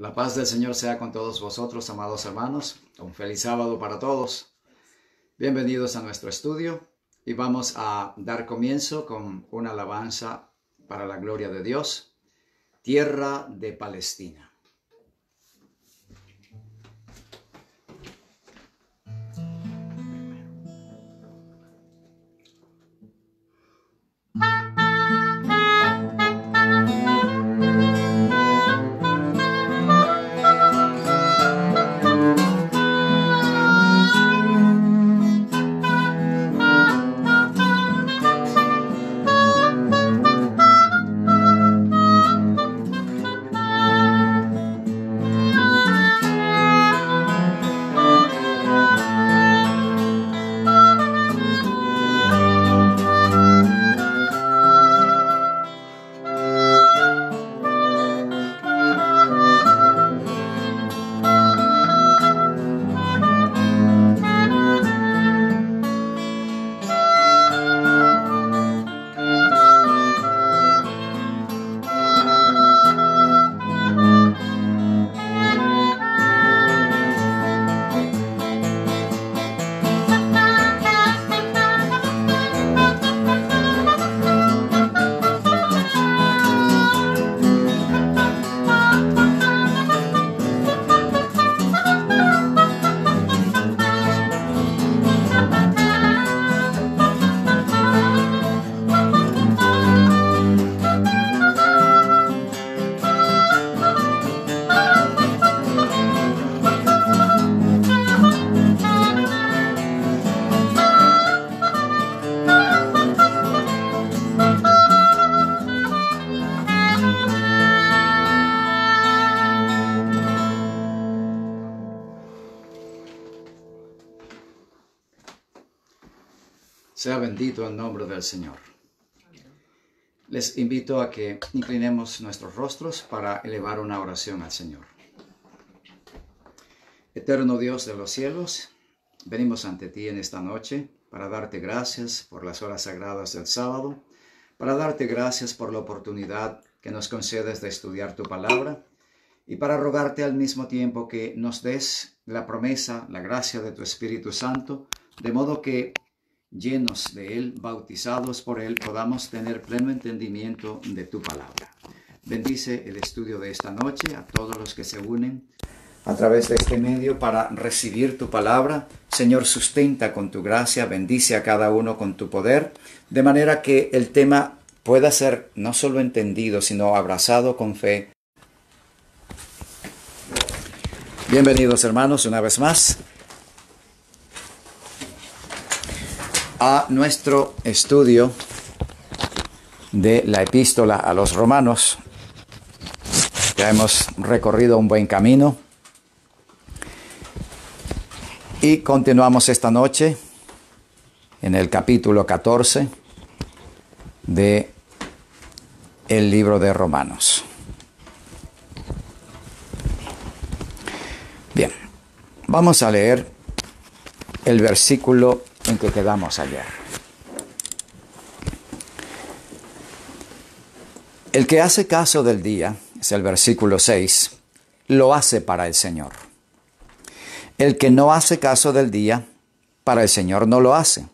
La paz del Señor sea con todos vosotros, amados hermanos. Un feliz sábado para todos. Bienvenidos a nuestro estudio y vamos a dar comienzo con una alabanza para la gloria de Dios. Tierra de Palestina. bendito el nombre del Señor. Les invito a que inclinemos nuestros rostros para elevar una oración al Señor. Eterno Dios de los cielos, venimos ante ti en esta noche para darte gracias por las horas sagradas del sábado, para darte gracias por la oportunidad que nos concedes de estudiar tu palabra y para rogarte al mismo tiempo que nos des la promesa, la gracia de tu Espíritu Santo, de modo que llenos de Él, bautizados por Él, podamos tener pleno entendimiento de tu palabra. Bendice el estudio de esta noche a todos los que se unen a través de este medio para recibir tu palabra. Señor, sustenta con tu gracia, bendice a cada uno con tu poder, de manera que el tema pueda ser no solo entendido, sino abrazado con fe. Bienvenidos hermanos una vez más. a nuestro estudio de la epístola a los romanos. Ya hemos recorrido un buen camino y continuamos esta noche en el capítulo 14 de el libro de Romanos. Bien, vamos a leer el versículo en que quedamos ayer. El que hace caso del día, es el versículo 6, lo hace para el Señor. El que no hace caso del día, para el Señor no lo hace.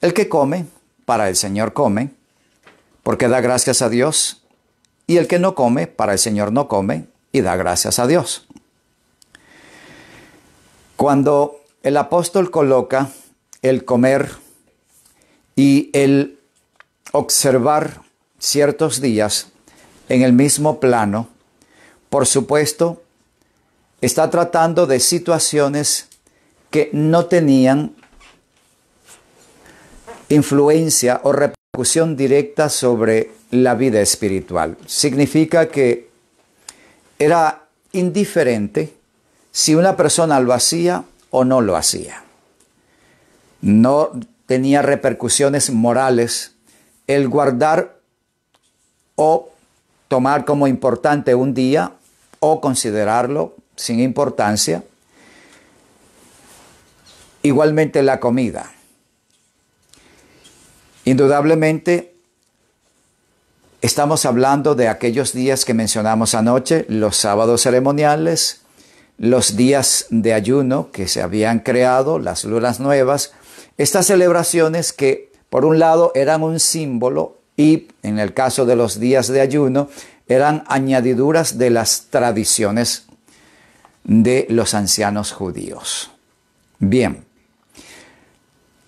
El que come, para el Señor come, porque da gracias a Dios. Y el que no come, para el Señor no come, y da gracias a Dios. Cuando el apóstol coloca el comer y el observar ciertos días en el mismo plano, por supuesto, está tratando de situaciones que no tenían influencia o repercusión directa sobre la vida espiritual. Significa que era indiferente si una persona lo hacía o no lo hacía no tenía repercusiones morales el guardar o tomar como importante un día o considerarlo sin importancia. Igualmente la comida. Indudablemente estamos hablando de aquellos días que mencionamos anoche, los sábados ceremoniales, los días de ayuno que se habían creado, las lunas nuevas, estas celebraciones que, por un lado, eran un símbolo y, en el caso de los días de ayuno, eran añadiduras de las tradiciones de los ancianos judíos. Bien,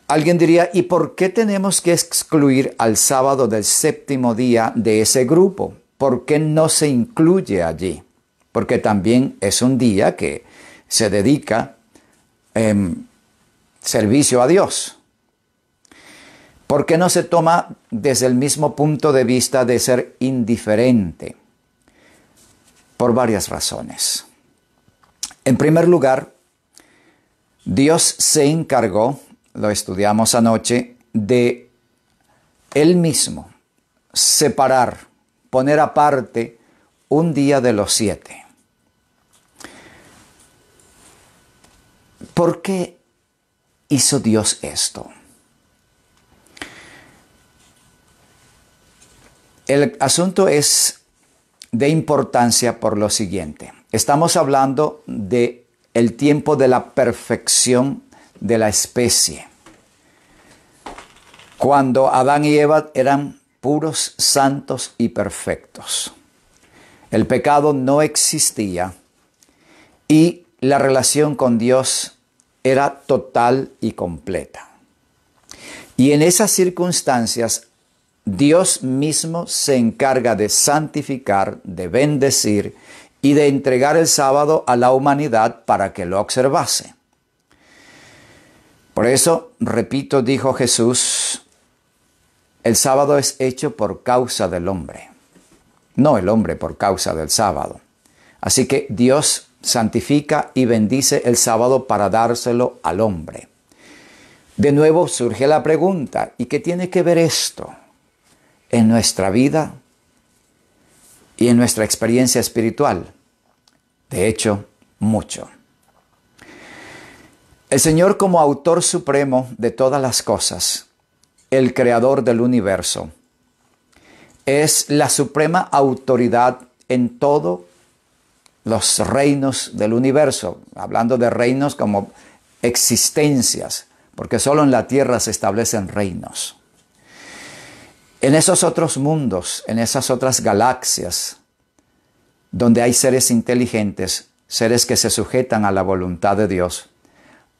alguien diría, ¿y por qué tenemos que excluir al sábado del séptimo día de ese grupo? ¿Por qué no se incluye allí? Porque también es un día que se dedica em, servicio a Dios. Porque no se toma desde el mismo punto de vista de ser indiferente. Por varias razones. En primer lugar, Dios se encargó, lo estudiamos anoche, de Él mismo separar, poner aparte un día de los siete. ¿Por qué hizo Dios esto? El asunto es de importancia por lo siguiente. Estamos hablando de el tiempo de la perfección de la especie. Cuando Adán y Eva eran puros, santos y perfectos. El pecado no existía y la relación con Dios era total y completa. Y en esas circunstancias, Dios mismo se encarga de santificar, de bendecir y de entregar el sábado a la humanidad para que lo observase. Por eso, repito, dijo Jesús, el sábado es hecho por causa del hombre, no el hombre por causa del sábado. Así que Dios santifica y bendice el sábado para dárselo al hombre. De nuevo surge la pregunta, ¿y qué tiene que ver esto en nuestra vida y en nuestra experiencia espiritual? De hecho, mucho. El Señor como autor supremo de todas las cosas, el creador del universo, es la suprema autoridad en todo los reinos del universo, hablando de reinos como existencias, porque solo en la tierra se establecen reinos. En esos otros mundos, en esas otras galaxias, donde hay seres inteligentes, seres que se sujetan a la voluntad de Dios,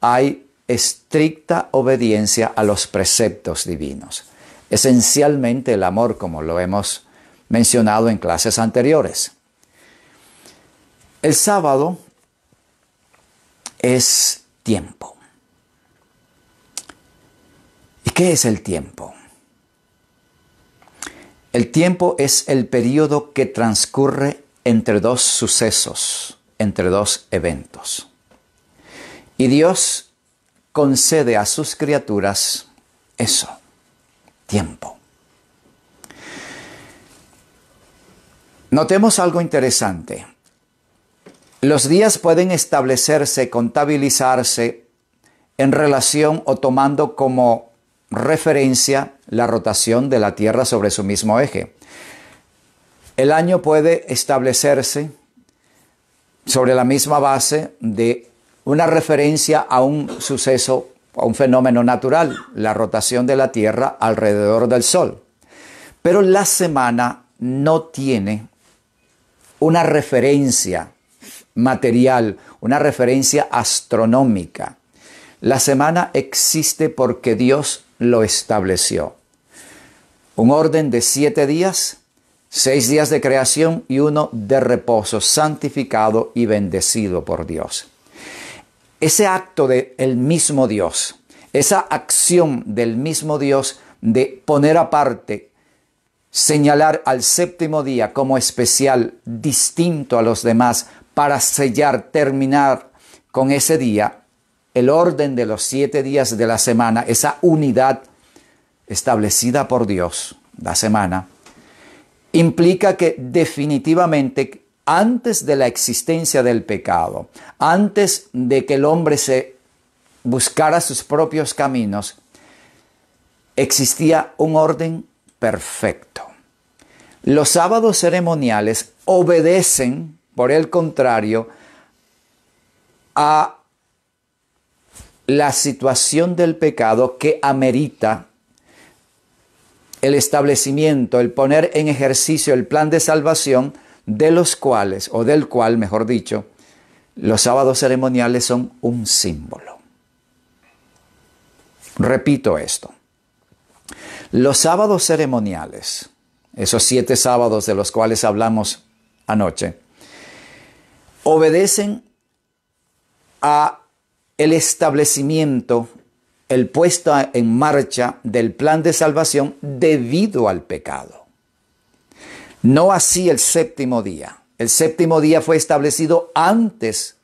hay estricta obediencia a los preceptos divinos, esencialmente el amor, como lo hemos mencionado en clases anteriores. El sábado es tiempo. ¿Y qué es el tiempo? El tiempo es el periodo que transcurre entre dos sucesos, entre dos eventos. Y Dios concede a sus criaturas eso, tiempo. Notemos algo interesante. Los días pueden establecerse, contabilizarse en relación o tomando como referencia la rotación de la Tierra sobre su mismo eje. El año puede establecerse sobre la misma base de una referencia a un suceso, a un fenómeno natural, la rotación de la Tierra alrededor del Sol. Pero la semana no tiene una referencia material, una referencia astronómica. La semana existe porque Dios lo estableció. Un orden de siete días, seis días de creación y uno de reposo, santificado y bendecido por Dios. Ese acto del el mismo Dios, esa acción del mismo Dios de poner aparte, señalar al séptimo día como especial, distinto a los demás, para sellar, terminar con ese día el orden de los siete días de la semana, esa unidad establecida por Dios, la semana, implica que definitivamente antes de la existencia del pecado, antes de que el hombre se buscara sus propios caminos, existía un orden perfecto. Los sábados ceremoniales obedecen por el contrario, a la situación del pecado que amerita el establecimiento, el poner en ejercicio el plan de salvación de los cuales, o del cual, mejor dicho, los sábados ceremoniales son un símbolo. Repito esto. Los sábados ceremoniales, esos siete sábados de los cuales hablamos anoche, obedecen a el establecimiento, el puesto en marcha del plan de salvación debido al pecado. No así el séptimo día. El séptimo día fue establecido antes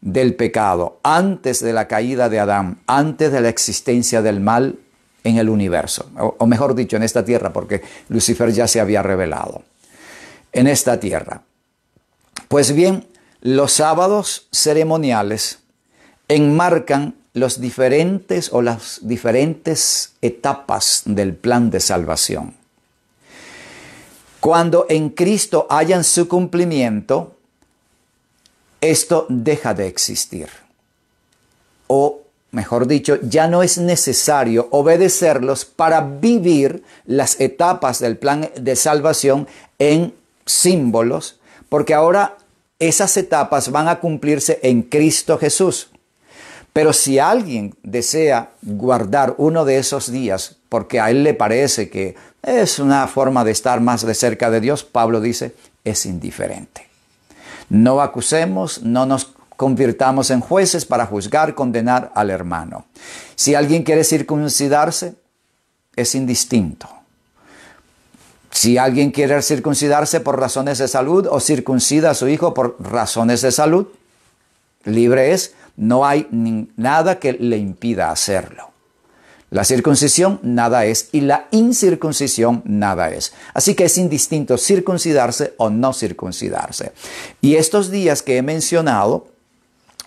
del pecado, antes de la caída de Adán, antes de la existencia del mal en el universo, o, o mejor dicho, en esta tierra, porque Lucifer ya se había revelado, en esta tierra. Pues bien, los sábados ceremoniales enmarcan los diferentes o las diferentes etapas del plan de salvación. Cuando en Cristo hayan su cumplimiento, esto deja de existir. O, mejor dicho, ya no es necesario obedecerlos para vivir las etapas del plan de salvación en símbolos, porque ahora esas etapas van a cumplirse en Cristo Jesús. Pero si alguien desea guardar uno de esos días, porque a él le parece que es una forma de estar más de cerca de Dios, Pablo dice, es indiferente. No acusemos, no nos convirtamos en jueces para juzgar, condenar al hermano. Si alguien quiere circuncidarse, es indistinto. Si alguien quiere circuncidarse por razones de salud o circuncida a su hijo por razones de salud, libre es, no hay nada que le impida hacerlo. La circuncisión nada es y la incircuncisión nada es. Así que es indistinto circuncidarse o no circuncidarse. Y estos días que he mencionado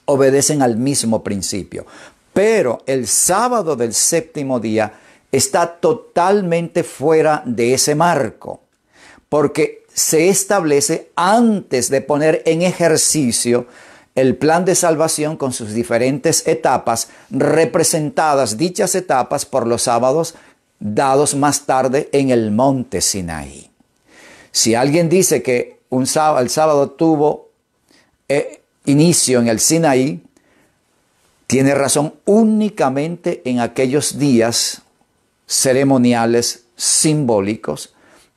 obedecen al mismo principio. Pero el sábado del séptimo día está totalmente fuera de ese marco, porque se establece antes de poner en ejercicio el plan de salvación con sus diferentes etapas, representadas dichas etapas por los sábados dados más tarde en el monte Sinaí. Si alguien dice que un sábado, el sábado tuvo eh, inicio en el Sinaí, tiene razón únicamente en aquellos días ceremoniales, simbólicos,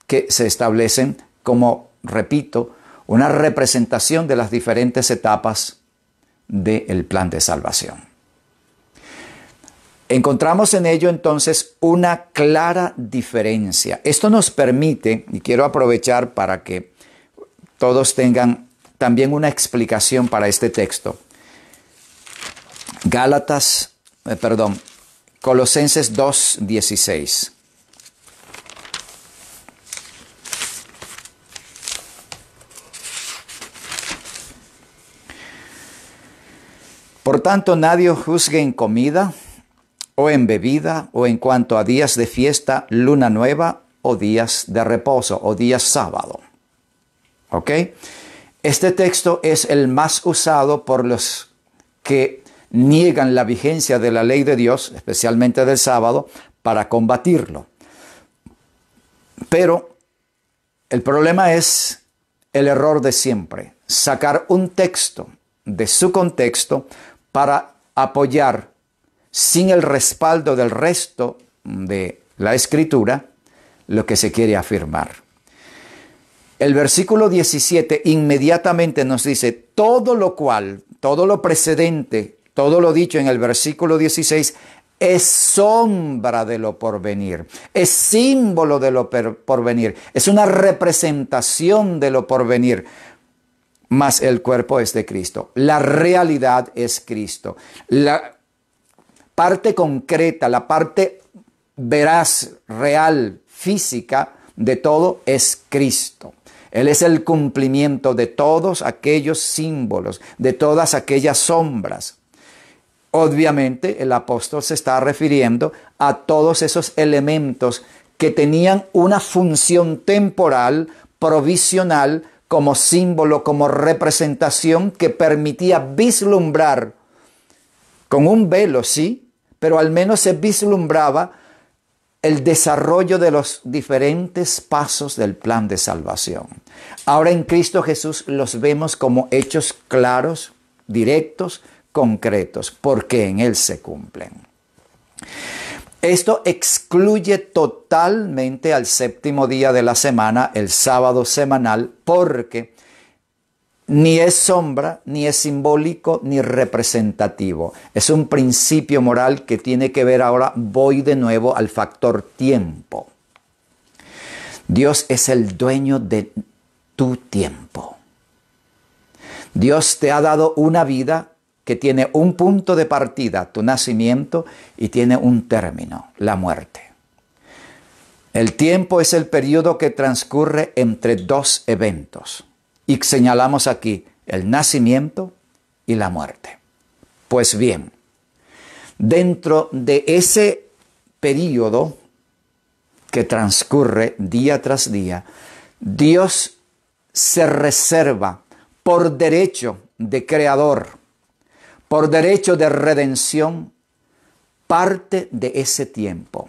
que se establecen como, repito, una representación de las diferentes etapas del plan de salvación. Encontramos en ello entonces una clara diferencia. Esto nos permite, y quiero aprovechar para que todos tengan también una explicación para este texto. Gálatas, eh, perdón, Colosenses 2.16. Por tanto, nadie juzgue en comida, o en bebida, o en cuanto a días de fiesta, luna nueva, o días de reposo, o días sábado. ¿Ok? Este texto es el más usado por los que niegan la vigencia de la ley de Dios, especialmente del sábado, para combatirlo. Pero el problema es el error de siempre, sacar un texto de su contexto para apoyar sin el respaldo del resto de la escritura lo que se quiere afirmar. El versículo 17 inmediatamente nos dice, todo lo cual, todo lo precedente todo lo dicho en el versículo 16 es sombra de lo porvenir, es símbolo de lo porvenir, es una representación de lo porvenir. Mas el cuerpo es de Cristo. La realidad es Cristo. La parte concreta, la parte veraz, real, física de todo es Cristo. Él es el cumplimiento de todos aquellos símbolos, de todas aquellas sombras. Obviamente el apóstol se está refiriendo a todos esos elementos que tenían una función temporal, provisional, como símbolo, como representación que permitía vislumbrar, con un velo, sí, pero al menos se vislumbraba el desarrollo de los diferentes pasos del plan de salvación. Ahora en Cristo Jesús los vemos como hechos claros, directos, concretos, porque en Él se cumplen. Esto excluye totalmente al séptimo día de la semana, el sábado semanal, porque ni es sombra, ni es simbólico, ni representativo. Es un principio moral que tiene que ver ahora, voy de nuevo al factor tiempo. Dios es el dueño de tu tiempo. Dios te ha dado una vida que tiene un punto de partida, tu nacimiento, y tiene un término, la muerte. El tiempo es el periodo que transcurre entre dos eventos. Y señalamos aquí el nacimiento y la muerte. Pues bien, dentro de ese periodo que transcurre día tras día, Dios se reserva por derecho de creador por derecho de redención parte de ese tiempo.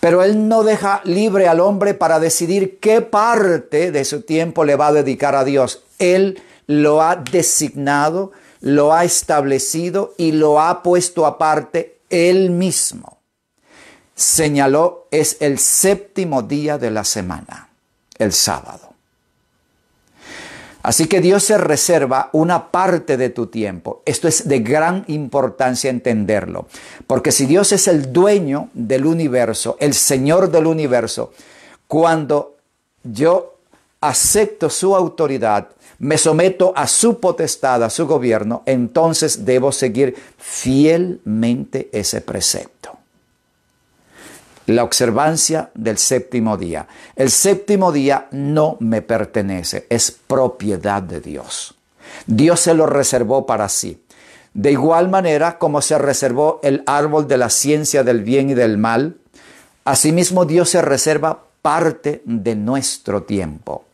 Pero Él no deja libre al hombre para decidir qué parte de su tiempo le va a dedicar a Dios. Él lo ha designado, lo ha establecido y lo ha puesto aparte Él mismo. Señaló es el séptimo día de la semana, el sábado. Así que Dios se reserva una parte de tu tiempo. Esto es de gran importancia entenderlo, porque si Dios es el dueño del universo, el Señor del universo, cuando yo acepto su autoridad, me someto a su potestad, a su gobierno, entonces debo seguir fielmente ese precepto la observancia del séptimo día. El séptimo día no me pertenece, es propiedad de Dios. Dios se lo reservó para sí. De igual manera como se reservó el árbol de la ciencia del bien y del mal, asimismo Dios se reserva parte de nuestro tiempo.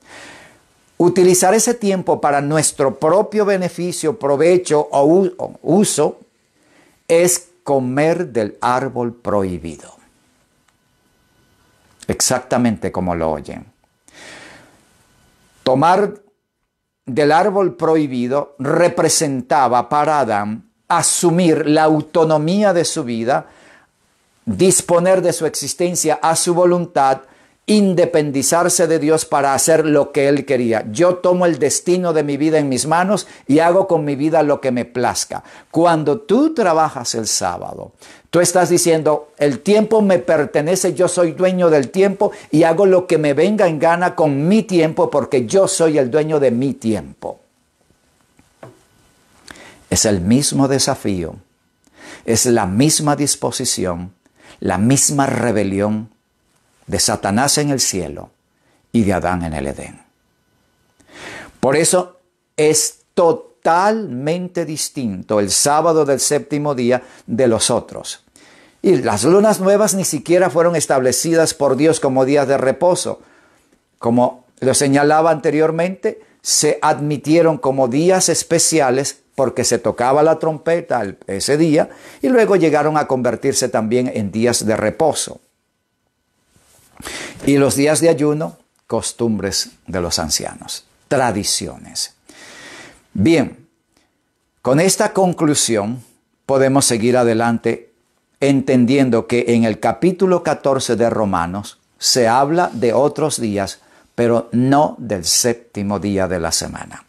Utilizar ese tiempo para nuestro propio beneficio, provecho o uso es comer del árbol prohibido exactamente como lo oyen. Tomar del árbol prohibido representaba para Adán asumir la autonomía de su vida, disponer de su existencia a su voluntad, independizarse de Dios para hacer lo que Él quería. Yo tomo el destino de mi vida en mis manos y hago con mi vida lo que me plazca. Cuando tú trabajas el sábado, Tú estás diciendo, el tiempo me pertenece, yo soy dueño del tiempo y hago lo que me venga en gana con mi tiempo porque yo soy el dueño de mi tiempo. Es el mismo desafío, es la misma disposición, la misma rebelión de Satanás en el cielo y de Adán en el Edén. Por eso es total totalmente distinto el sábado del séptimo día de los otros. Y las lunas nuevas ni siquiera fueron establecidas por Dios como días de reposo. Como lo señalaba anteriormente, se admitieron como días especiales porque se tocaba la trompeta ese día y luego llegaron a convertirse también en días de reposo. Y los días de ayuno, costumbres de los ancianos, tradiciones. Bien, con esta conclusión podemos seguir adelante entendiendo que en el capítulo 14 de Romanos se habla de otros días, pero no del séptimo día de la semana.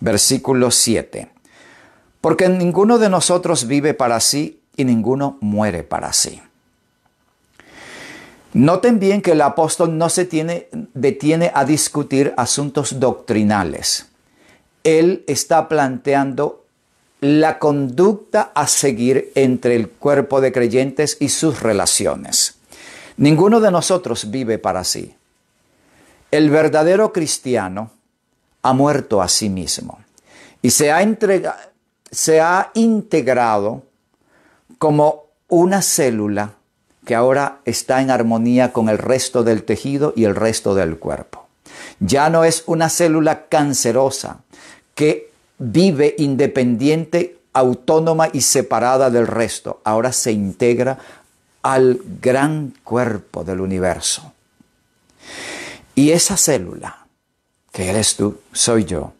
Versículo 7. Porque ninguno de nosotros vive para sí y ninguno muere para sí. Noten bien que el apóstol no se detiene a discutir asuntos doctrinales él está planteando la conducta a seguir entre el cuerpo de creyentes y sus relaciones. Ninguno de nosotros vive para sí. El verdadero cristiano ha muerto a sí mismo y se ha, se ha integrado como una célula que ahora está en armonía con el resto del tejido y el resto del cuerpo. Ya no es una célula cancerosa que vive independiente, autónoma y separada del resto. Ahora se integra al gran cuerpo del universo. Y esa célula, que eres tú, soy yo,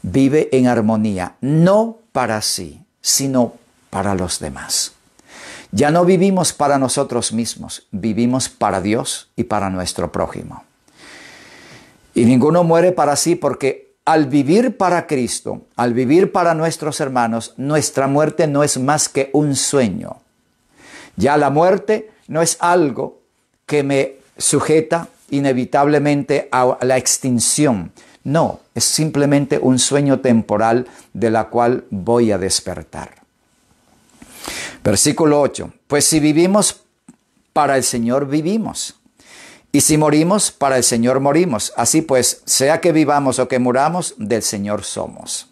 vive en armonía, no para sí, sino para los demás. Ya no vivimos para nosotros mismos, vivimos para Dios y para nuestro prójimo. Y ninguno muere para sí porque al vivir para Cristo, al vivir para nuestros hermanos, nuestra muerte no es más que un sueño. Ya la muerte no es algo que me sujeta inevitablemente a la extinción. No, es simplemente un sueño temporal de la cual voy a despertar. Versículo 8. Pues si vivimos para el Señor, vivimos. Y si morimos, para el Señor morimos. Así pues, sea que vivamos o que muramos, del Señor somos.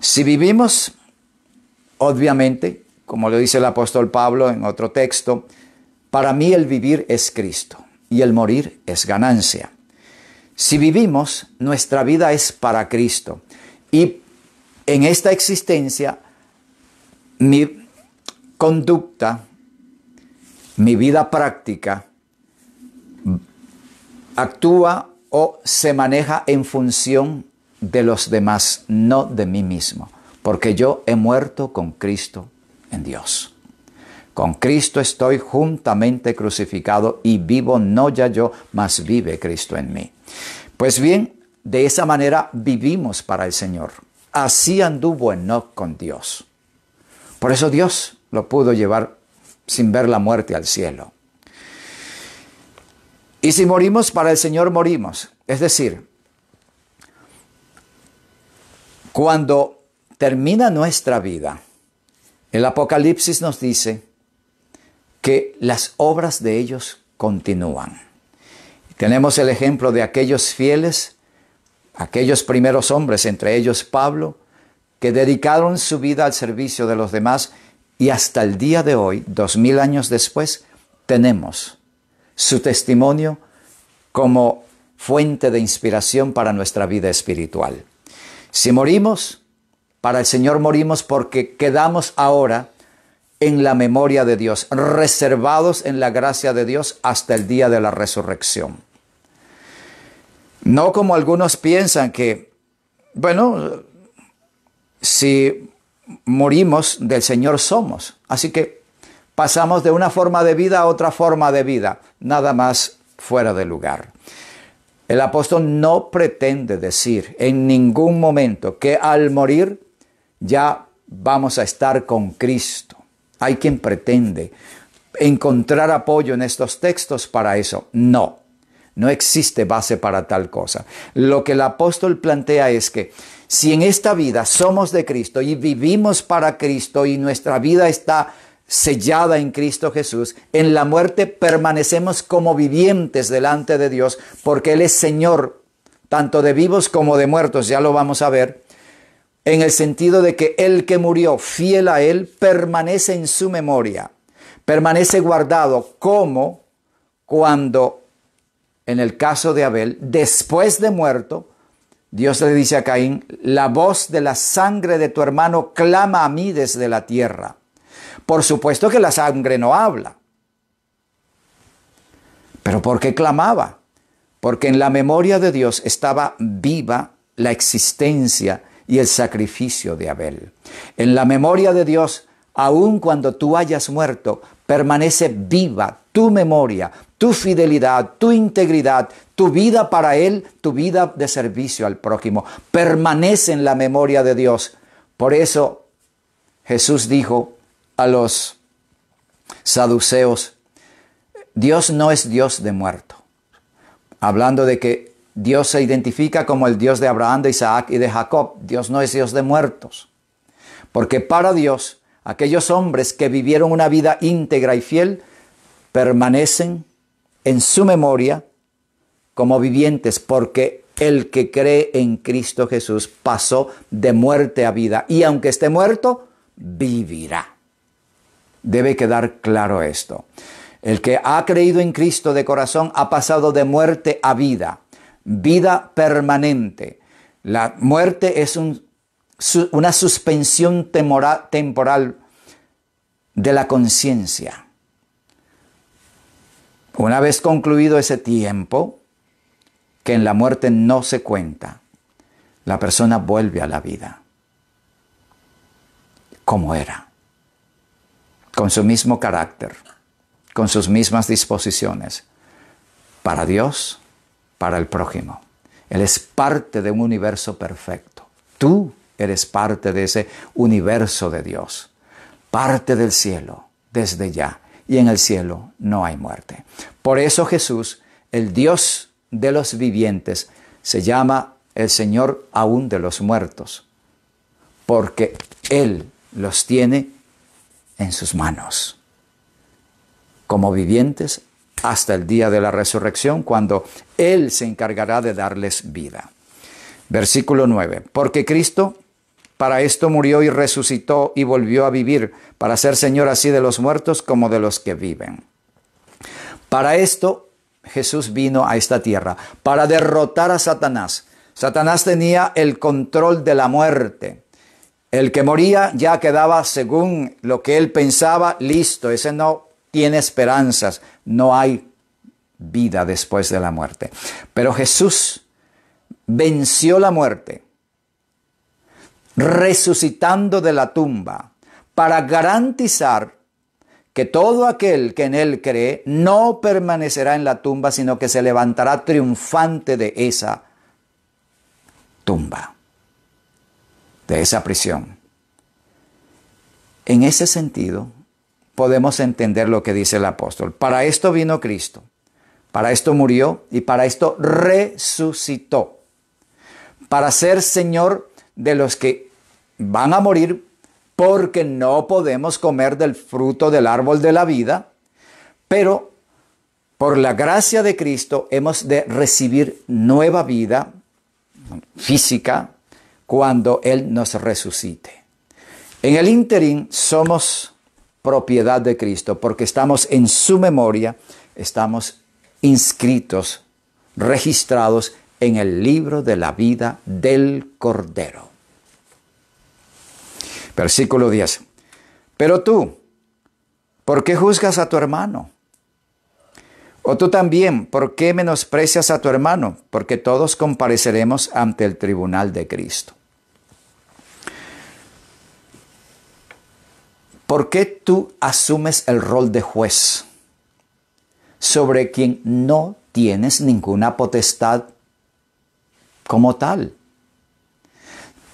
Si vivimos, obviamente, como lo dice el apóstol Pablo en otro texto, para mí el vivir es Cristo y el morir es ganancia. Si vivimos, nuestra vida es para Cristo. Y en esta existencia, mi conducta, mi vida práctica, actúa o se maneja en función de los demás, no de mí mismo, porque yo he muerto con Cristo en Dios. Con Cristo estoy juntamente crucificado y vivo no ya yo, mas vive Cristo en mí. Pues bien, de esa manera vivimos para el Señor. Así anduvo Enoch con Dios. Por eso Dios lo pudo llevar sin ver la muerte al cielo. Y si morimos para el Señor, morimos. Es decir, cuando termina nuestra vida, el Apocalipsis nos dice que las obras de ellos continúan. Tenemos el ejemplo de aquellos fieles, aquellos primeros hombres, entre ellos Pablo, que dedicaron su vida al servicio de los demás y hasta el día de hoy, dos mil años después, tenemos su testimonio como fuente de inspiración para nuestra vida espiritual. Si morimos, para el Señor morimos porque quedamos ahora en la memoria de Dios, reservados en la gracia de Dios hasta el día de la resurrección. No como algunos piensan que, bueno, si morimos del Señor somos. Así que pasamos de una forma de vida a otra forma de vida, nada más fuera de lugar. El apóstol no pretende decir en ningún momento que al morir ya vamos a estar con Cristo. Hay quien pretende encontrar apoyo en estos textos para eso. No, no existe base para tal cosa. Lo que el apóstol plantea es que si en esta vida somos de Cristo y vivimos para Cristo y nuestra vida está sellada en Cristo Jesús, en la muerte permanecemos como vivientes delante de Dios, porque Él es Señor, tanto de vivos como de muertos, ya lo vamos a ver, en el sentido de que el que murió fiel a Él permanece en su memoria, permanece guardado como cuando, en el caso de Abel, después de muerto, Dios le dice a Caín, la voz de la sangre de tu hermano clama a mí desde la tierra. Por supuesto que la sangre no habla. Pero ¿por qué clamaba? Porque en la memoria de Dios estaba viva la existencia y el sacrificio de Abel. En la memoria de Dios, aun cuando tú hayas muerto, permanece viva tu memoria, tu fidelidad, tu integridad, tu vida para Él, tu vida de servicio al prójimo. Permanece en la memoria de Dios. Por eso Jesús dijo, a los saduceos, Dios no es Dios de muerto. Hablando de que Dios se identifica como el Dios de Abraham, de Isaac y de Jacob. Dios no es Dios de muertos. Porque para Dios, aquellos hombres que vivieron una vida íntegra y fiel permanecen en su memoria como vivientes, porque el que cree en Cristo Jesús pasó de muerte a vida y aunque esté muerto, vivirá. Debe quedar claro esto. El que ha creído en Cristo de corazón ha pasado de muerte a vida, vida permanente. La muerte es una suspensión temporal de la conciencia. Una vez concluido ese tiempo, que en la muerte no se cuenta, la persona vuelve a la vida como era con su mismo carácter, con sus mismas disposiciones, para Dios, para el prójimo. Él es parte de un universo perfecto. Tú eres parte de ese universo de Dios, parte del cielo, desde ya. Y en el cielo no hay muerte. Por eso Jesús, el Dios de los vivientes, se llama el Señor aún de los muertos, porque Él los tiene en sus manos, como vivientes hasta el día de la resurrección, cuando Él se encargará de darles vida. Versículo 9. Porque Cristo para esto murió y resucitó y volvió a vivir, para ser Señor así de los muertos como de los que viven. Para esto Jesús vino a esta tierra, para derrotar a Satanás. Satanás tenía el control de la muerte. El que moría ya quedaba según lo que él pensaba, listo, ese no tiene esperanzas, no hay vida después de la muerte. Pero Jesús venció la muerte, resucitando de la tumba, para garantizar que todo aquel que en él cree no permanecerá en la tumba, sino que se levantará triunfante de esa tumba de esa prisión. En ese sentido, podemos entender lo que dice el apóstol. Para esto vino Cristo, para esto murió y para esto resucitó, para ser Señor de los que van a morir porque no podemos comer del fruto del árbol de la vida, pero por la gracia de Cristo hemos de recibir nueva vida física, cuando Él nos resucite. En el ínterin somos propiedad de Cristo porque estamos en su memoria, estamos inscritos, registrados en el libro de la vida del Cordero. Versículo 10. Pero tú, ¿por qué juzgas a tu hermano? O tú también, ¿por qué menosprecias a tu hermano? Porque todos compareceremos ante el tribunal de Cristo. ¿Por qué tú asumes el rol de juez sobre quien no tienes ninguna potestad como tal?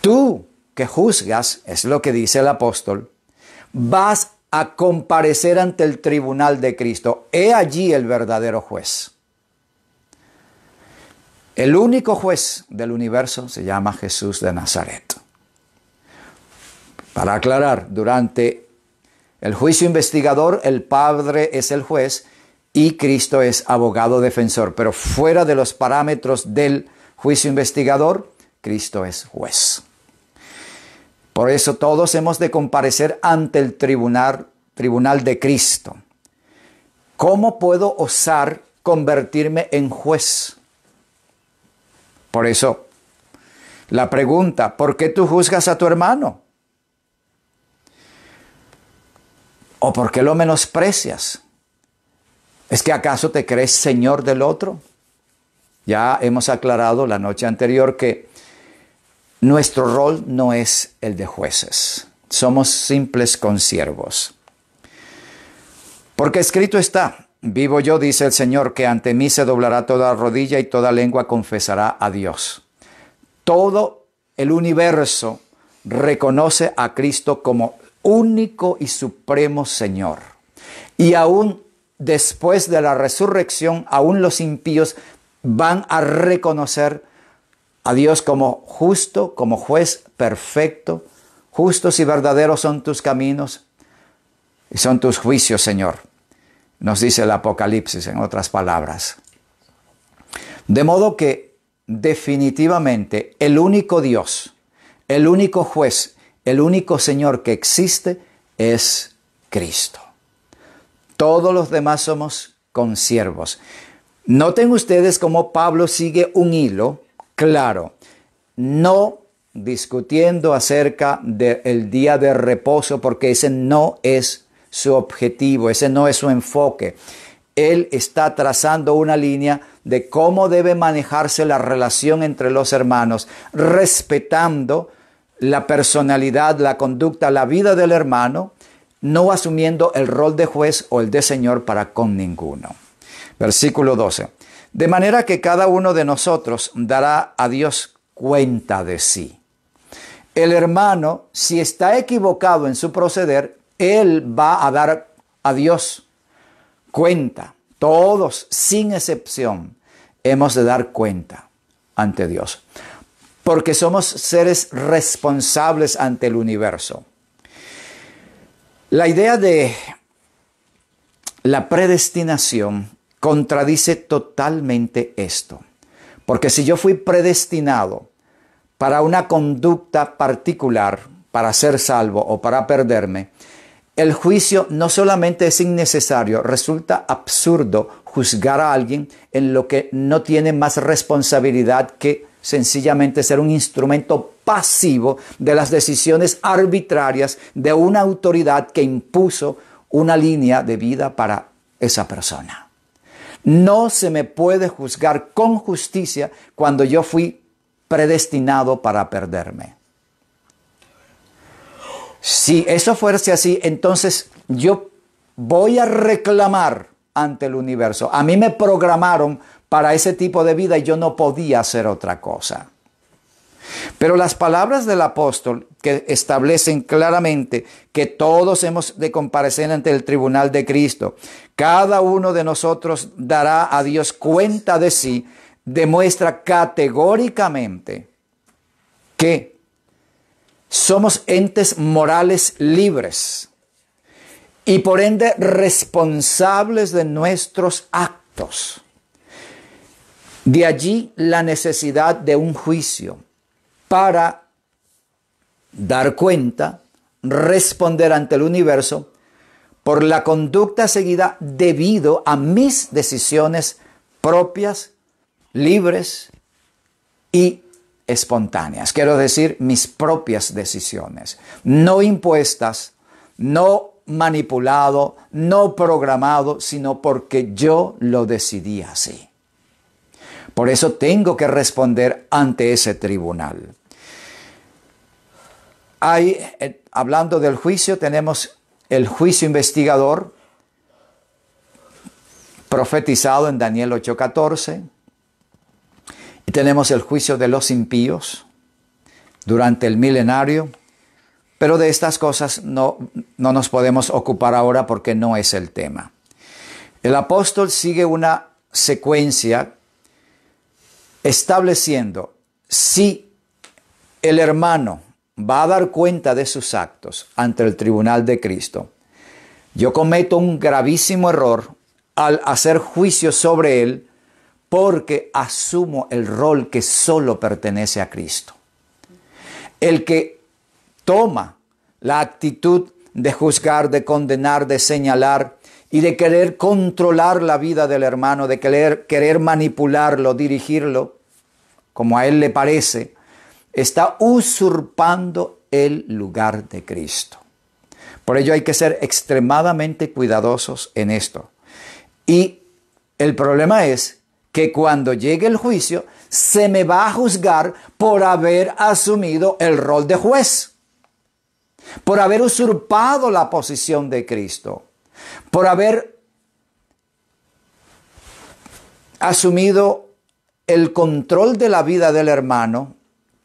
Tú que juzgas, es lo que dice el apóstol, vas a comparecer ante el tribunal de Cristo. He allí el verdadero juez. El único juez del universo se llama Jesús de Nazaret. Para aclarar, durante el juicio investigador, el Padre es el juez y Cristo es abogado defensor, pero fuera de los parámetros del juicio investigador, Cristo es juez. Por eso todos hemos de comparecer ante el tribunal, tribunal de Cristo. ¿Cómo puedo osar convertirme en juez? Por eso, la pregunta, ¿por qué tú juzgas a tu hermano? ¿O por qué lo menosprecias? ¿Es que acaso te crees señor del otro? Ya hemos aclarado la noche anterior que nuestro rol no es el de jueces. Somos simples consiervos. Porque escrito está, vivo yo, dice el Señor, que ante mí se doblará toda rodilla y toda lengua confesará a Dios. Todo el universo reconoce a Cristo como único y supremo Señor. Y aún después de la resurrección, aún los impíos van a reconocer a Dios como justo, como juez perfecto. Justos y verdaderos son tus caminos y son tus juicios, Señor. Nos dice el Apocalipsis en otras palabras. De modo que definitivamente el único Dios, el único juez el único Señor que existe es Cristo. Todos los demás somos consiervos. Noten ustedes cómo Pablo sigue un hilo claro, no discutiendo acerca del día de reposo, porque ese no es su objetivo, ese no es su enfoque. Él está trazando una línea de cómo debe manejarse la relación entre los hermanos, respetando la personalidad, la conducta, la vida del hermano, no asumiendo el rol de juez o el de señor para con ninguno. Versículo 12. De manera que cada uno de nosotros dará a Dios cuenta de sí. El hermano, si está equivocado en su proceder, él va a dar a Dios cuenta. Todos, sin excepción, hemos de dar cuenta ante Dios porque somos seres responsables ante el universo. La idea de la predestinación contradice totalmente esto, porque si yo fui predestinado para una conducta particular, para ser salvo o para perderme, el juicio no solamente es innecesario, resulta absurdo juzgar a alguien en lo que no tiene más responsabilidad que sencillamente ser un instrumento pasivo de las decisiones arbitrarias de una autoridad que impuso una línea de vida para esa persona. No se me puede juzgar con justicia cuando yo fui predestinado para perderme. Si eso fuese así, entonces yo voy a reclamar ante el universo. A mí me programaron para ese tipo de vida y yo no podía hacer otra cosa. Pero las palabras del apóstol que establecen claramente que todos hemos de comparecer ante el tribunal de Cristo, cada uno de nosotros dará a Dios cuenta de sí, demuestra categóricamente que somos entes morales libres y por ende responsables de nuestros actos. De allí la necesidad de un juicio para dar cuenta, responder ante el universo por la conducta seguida debido a mis decisiones propias, libres y espontáneas. Quiero decir, mis propias decisiones, no impuestas, no manipulado, no programado, sino porque yo lo decidí así. Por eso tengo que responder ante ese tribunal. Eh, hablando del juicio, tenemos el juicio investigador profetizado en Daniel 8:14. Y tenemos el juicio de los impíos durante el milenario. Pero de estas cosas no, no nos podemos ocupar ahora porque no es el tema. El apóstol sigue una secuencia estableciendo si el hermano va a dar cuenta de sus actos ante el tribunal de Cristo. Yo cometo un gravísimo error al hacer juicio sobre él porque asumo el rol que solo pertenece a Cristo. El que toma la actitud de juzgar, de condenar, de señalar, y de querer controlar la vida del hermano, de querer, querer manipularlo, dirigirlo, como a él le parece, está usurpando el lugar de Cristo. Por ello hay que ser extremadamente cuidadosos en esto. Y el problema es que cuando llegue el juicio, se me va a juzgar por haber asumido el rol de juez, por haber usurpado la posición de Cristo por haber asumido el control de la vida del hermano,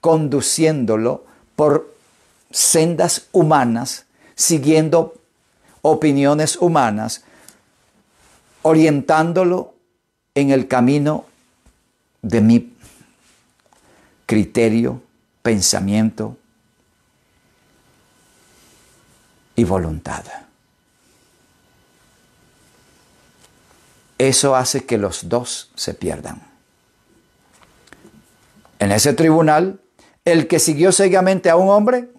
conduciéndolo por sendas humanas, siguiendo opiniones humanas, orientándolo en el camino de mi criterio, pensamiento y voluntad. eso hace que los dos se pierdan. En ese tribunal, el que siguió ciegamente a un hombre,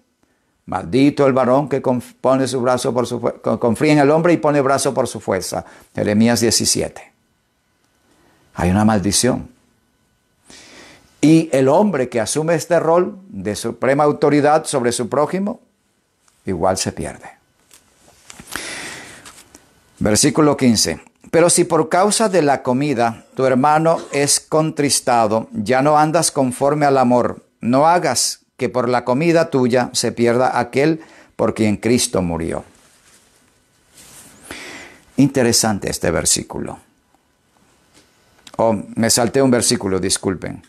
maldito el varón que pone su brazo por su confía en el hombre y pone brazo por su fuerza. Jeremías 17. Hay una maldición. Y el hombre que asume este rol de suprema autoridad sobre su prójimo, igual se pierde. Versículo 15. Pero si por causa de la comida tu hermano es contristado, ya no andas conforme al amor, no hagas que por la comida tuya se pierda aquel por quien Cristo murió. Interesante este versículo. Oh, me salté un versículo, disculpen.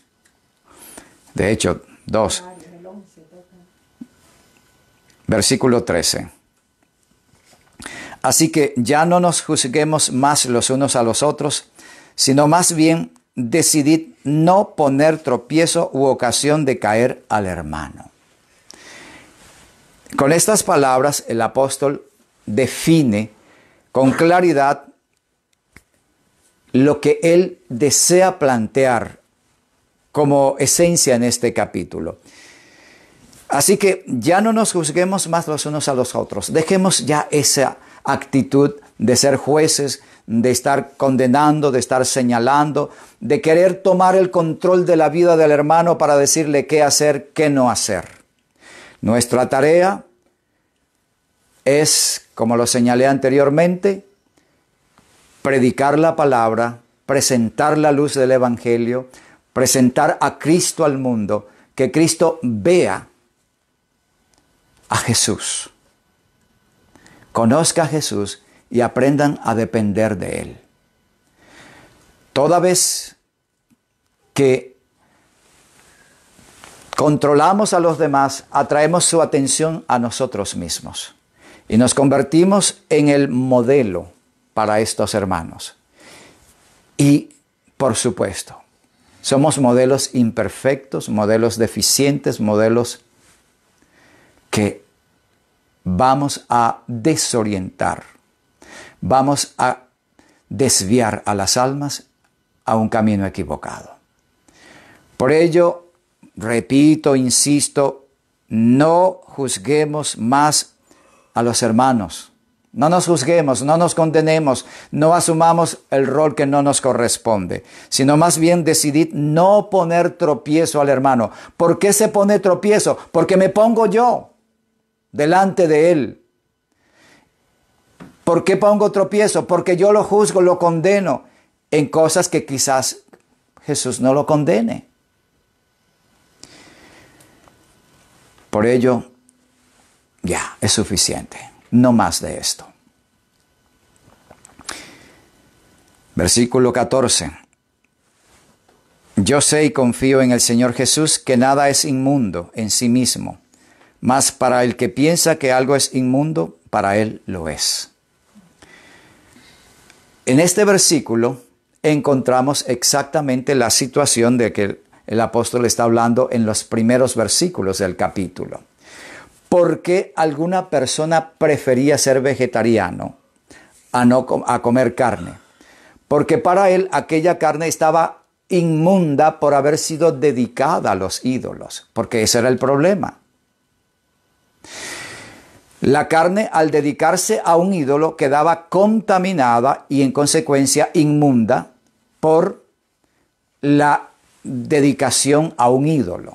De hecho, dos. Versículo 13. Así que ya no nos juzguemos más los unos a los otros, sino más bien decidid no poner tropiezo u ocasión de caer al hermano. Con estas palabras el apóstol define con claridad lo que él desea plantear como esencia en este capítulo. Así que ya no nos juzguemos más los unos a los otros. Dejemos ya esa actitud de ser jueces, de estar condenando, de estar señalando, de querer tomar el control de la vida del hermano para decirle qué hacer, qué no hacer. Nuestra tarea es, como lo señalé anteriormente, predicar la palabra, presentar la luz del Evangelio, presentar a Cristo al mundo, que Cristo vea a Jesús. Conozca a Jesús y aprendan a depender de Él. Toda vez que controlamos a los demás, atraemos su atención a nosotros mismos y nos convertimos en el modelo para estos hermanos. Y, por supuesto, somos modelos imperfectos, modelos deficientes, modelos que vamos a desorientar, vamos a desviar a las almas a un camino equivocado. Por ello, repito, insisto, no juzguemos más a los hermanos. No nos juzguemos, no nos condenemos, no asumamos el rol que no nos corresponde, sino más bien decidid no poner tropiezo al hermano. ¿Por qué se pone tropiezo? Porque me pongo yo delante de él. ¿Por qué pongo tropiezo? Porque yo lo juzgo, lo condeno en cosas que quizás Jesús no lo condene. Por ello, ya, es suficiente. No más de esto. Versículo 14. Yo sé y confío en el Señor Jesús que nada es inmundo en sí mismo mas para el que piensa que algo es inmundo, para él lo es. En este versículo encontramos exactamente la situación de que el apóstol está hablando en los primeros versículos del capítulo. ¿Por qué alguna persona prefería ser vegetariano a, no, a comer carne? Porque para él aquella carne estaba inmunda por haber sido dedicada a los ídolos, porque ese era el problema. La carne, al dedicarse a un ídolo, quedaba contaminada y en consecuencia inmunda por la dedicación a un ídolo.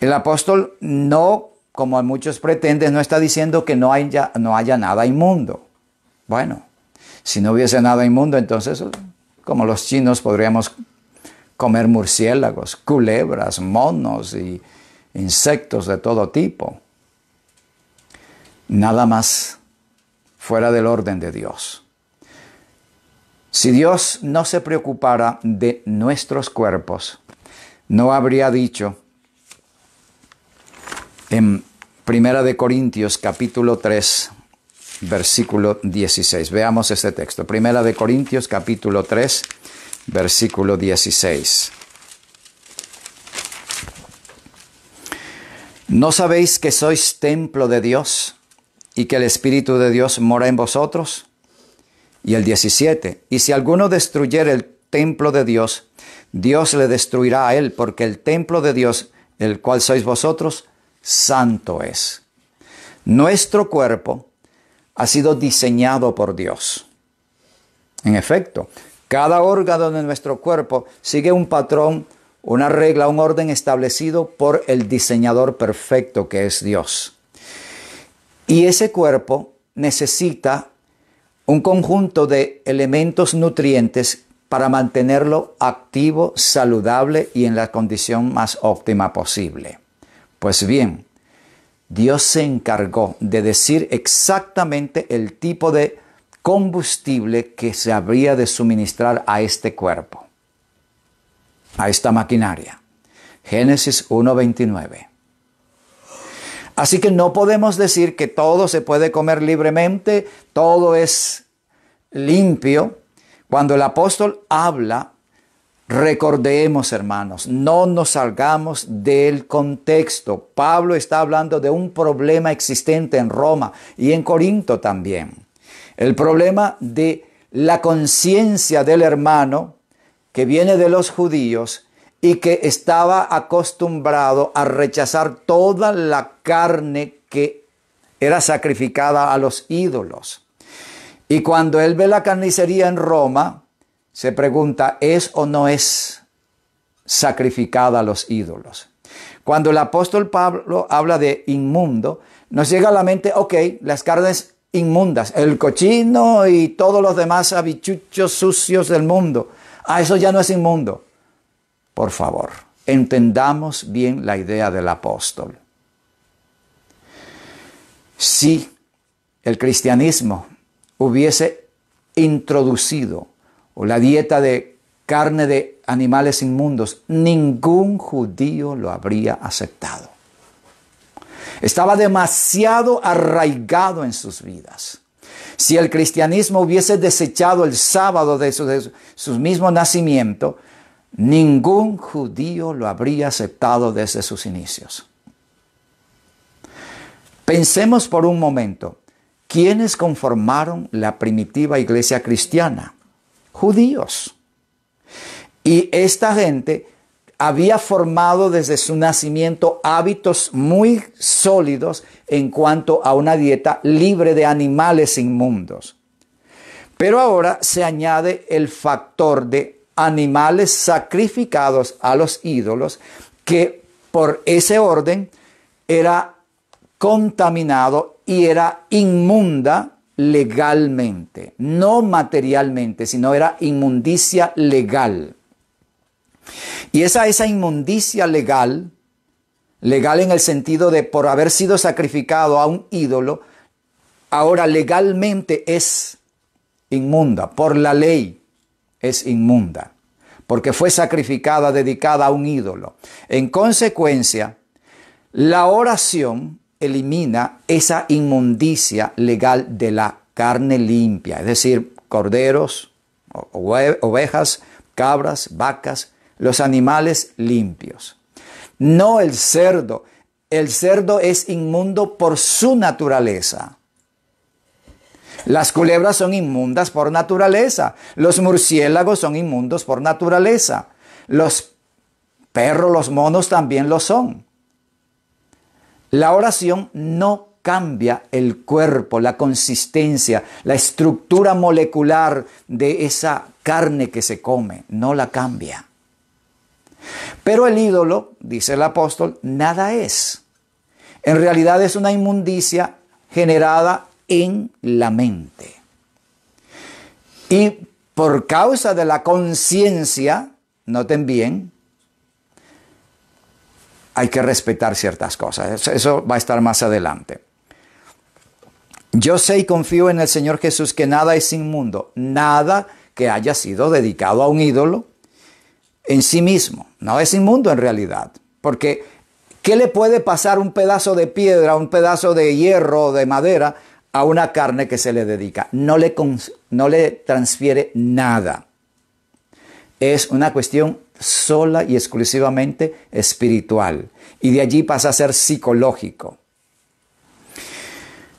El apóstol no, como muchos pretenden, no está diciendo que no haya, no haya nada inmundo. Bueno, si no hubiese nada inmundo, entonces, como los chinos, podríamos comer murciélagos, culebras, monos y insectos de todo tipo nada más fuera del orden de Dios. Si Dios no se preocupara de nuestros cuerpos, no habría dicho en Primera de Corintios capítulo 3, versículo 16. Veamos este texto. Primera de Corintios capítulo 3, versículo 16. ¿No sabéis que sois templo de Dios? y que el Espíritu de Dios mora en vosotros. Y el 17, y si alguno destruyere el templo de Dios, Dios le destruirá a él, porque el templo de Dios, el cual sois vosotros, santo es. Nuestro cuerpo ha sido diseñado por Dios. En efecto, cada órgano de nuestro cuerpo sigue un patrón, una regla, un orden establecido por el diseñador perfecto que es Dios. Y ese cuerpo necesita un conjunto de elementos nutrientes para mantenerlo activo, saludable y en la condición más óptima posible. Pues bien, Dios se encargó de decir exactamente el tipo de combustible que se habría de suministrar a este cuerpo, a esta maquinaria. Génesis 1.29. Así que no podemos decir que todo se puede comer libremente, todo es limpio. Cuando el apóstol habla, recordemos hermanos, no nos salgamos del contexto. Pablo está hablando de un problema existente en Roma y en Corinto también. El problema de la conciencia del hermano que viene de los judíos y que estaba acostumbrado a rechazar toda la carne que era sacrificada a los ídolos. Y cuando él ve la carnicería en Roma, se pregunta, ¿es o no es sacrificada a los ídolos? Cuando el apóstol Pablo habla de inmundo, nos llega a la mente, ok, las carnes inmundas, el cochino y todos los demás habichuchos sucios del mundo. a ah, eso ya no es inmundo. Por favor, entendamos bien la idea del apóstol. Si el cristianismo hubiese introducido la dieta de carne de animales inmundos, ningún judío lo habría aceptado. Estaba demasiado arraigado en sus vidas. Si el cristianismo hubiese desechado el sábado de su, de mismo nacimiento, ningún judío lo habría aceptado desde sus inicios. Pensemos por un momento, ¿quiénes conformaron la primitiva iglesia cristiana? Judíos. Y esta gente había formado desde su nacimiento hábitos muy sólidos en cuanto a una dieta libre de animales inmundos. Pero ahora se añade el factor de animales sacrificados a los ídolos, que por ese orden era contaminado y era inmunda legalmente, no materialmente, sino era inmundicia legal. Y esa, esa inmundicia legal, legal en el sentido de por haber sido sacrificado a un ídolo, ahora legalmente es inmunda por la ley es inmunda, porque fue sacrificada, dedicada a un ídolo. En consecuencia, la oración elimina esa inmundicia legal de la carne limpia, es decir, corderos, ovejas, cabras, vacas, los animales limpios. No el cerdo. El cerdo es inmundo por su naturaleza. Las culebras son inmundas por naturaleza. Los murciélagos son inmundos por naturaleza. Los perros, los monos también lo son. La oración no cambia el cuerpo, la consistencia, la estructura molecular de esa carne que se come. No la cambia. Pero el ídolo, dice el apóstol, nada es. En realidad es una inmundicia generada en la mente. Y por causa de la conciencia, noten bien, hay que respetar ciertas cosas. Eso va a estar más adelante. Yo sé y confío en el Señor Jesús que nada es inmundo, nada que haya sido dedicado a un ídolo en sí mismo. No es inmundo en realidad, porque ¿qué le puede pasar un pedazo de piedra, un pedazo de hierro, de madera, a una carne que se le dedica. No le, no le transfiere nada. Es una cuestión sola y exclusivamente espiritual. Y de allí pasa a ser psicológico.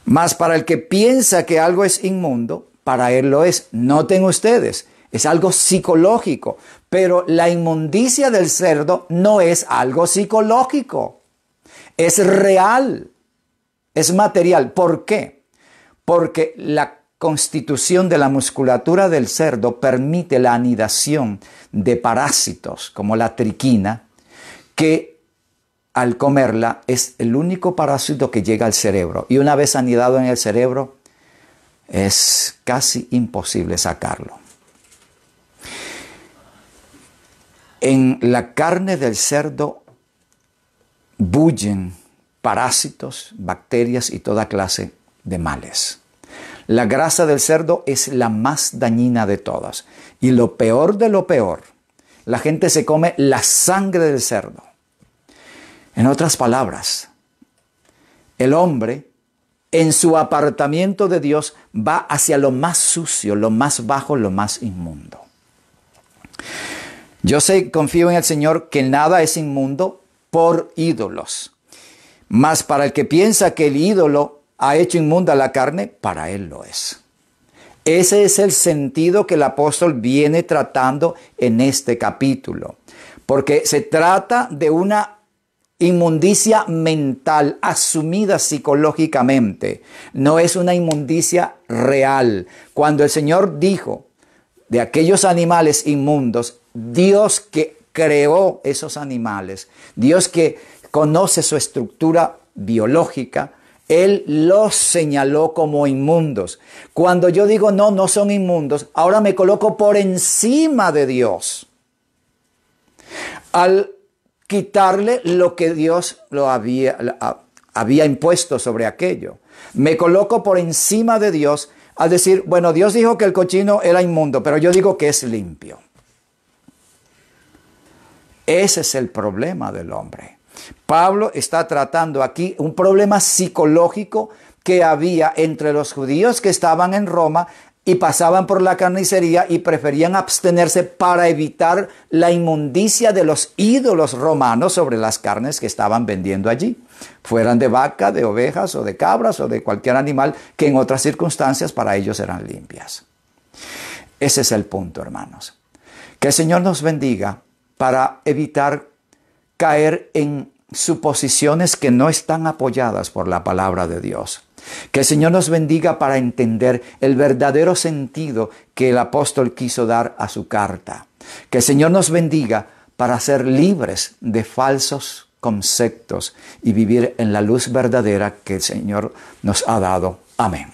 Mas para el que piensa que algo es inmundo, para él lo es. Noten ustedes, es algo psicológico. Pero la inmundicia del cerdo no es algo psicológico. Es real. Es material. ¿Por qué? porque la constitución de la musculatura del cerdo permite la anidación de parásitos como la triquina, que al comerla es el único parásito que llega al cerebro. Y una vez anidado en el cerebro, es casi imposible sacarlo. En la carne del cerdo bullen parásitos, bacterias y toda clase de males. La grasa del cerdo es la más dañina de todas. Y lo peor de lo peor, la gente se come la sangre del cerdo. En otras palabras, el hombre en su apartamiento de Dios va hacia lo más sucio, lo más bajo, lo más inmundo. Yo sé, confío en el Señor que nada es inmundo por ídolos. Mas para el que piensa que el ídolo ha hecho inmunda la carne, para él lo es. Ese es el sentido que el apóstol viene tratando en este capítulo, porque se trata de una inmundicia mental asumida psicológicamente, no es una inmundicia real. Cuando el Señor dijo de aquellos animales inmundos, Dios que creó esos animales, Dios que conoce su estructura biológica, él los señaló como inmundos. Cuando yo digo no, no son inmundos, ahora me coloco por encima de Dios. Al quitarle lo que Dios lo había, había impuesto sobre aquello. Me coloco por encima de Dios al decir, bueno, Dios dijo que el cochino era inmundo, pero yo digo que es limpio. Ese es el problema del hombre. Pablo está tratando aquí un problema psicológico que había entre los judíos que estaban en Roma y pasaban por la carnicería y preferían abstenerse para evitar la inmundicia de los ídolos romanos sobre las carnes que estaban vendiendo allí, fueran de vaca, de ovejas o de cabras o de cualquier animal que en otras circunstancias para ellos eran limpias. Ese es el punto, hermanos. Que el Señor nos bendiga para evitar caer en suposiciones que no están apoyadas por la palabra de Dios. Que el Señor nos bendiga para entender el verdadero sentido que el apóstol quiso dar a su carta. Que el Señor nos bendiga para ser libres de falsos conceptos y vivir en la luz verdadera que el Señor nos ha dado. Amén.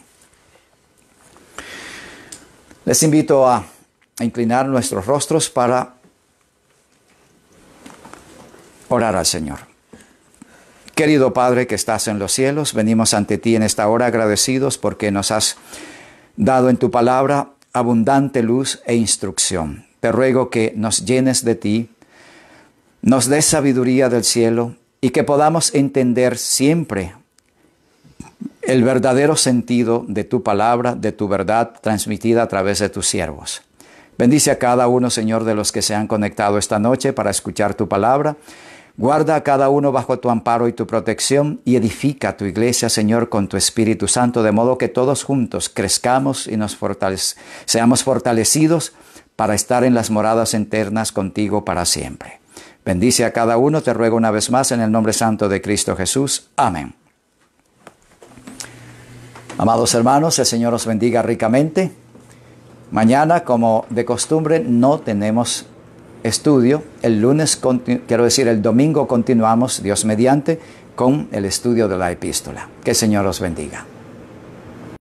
Les invito a, inclinar nuestros rostros para orar al Señor. Querido Padre que estás en los cielos, venimos ante ti en esta hora agradecidos porque nos has dado en tu palabra abundante luz e instrucción. Te ruego que nos llenes de ti, nos des sabiduría del cielo y que podamos entender siempre el verdadero sentido de tu palabra, de tu verdad transmitida a través de tus siervos. Bendice a cada uno, Señor, de los que se han conectado esta noche para escuchar tu palabra Guarda a cada uno bajo tu amparo y tu protección y edifica tu iglesia, Señor, con tu Espíritu Santo, de modo que todos juntos crezcamos y nos seamos fortalecidos para estar en las moradas eternas contigo para siempre. Bendice a cada uno, te ruego una vez más en el nombre santo de Cristo Jesús. Amén. Amados hermanos, el Señor os bendiga ricamente. Mañana, como de costumbre, no tenemos estudio. El lunes, quiero decir, el domingo continuamos, Dios mediante, con el estudio de la epístola. Que el Señor os bendiga.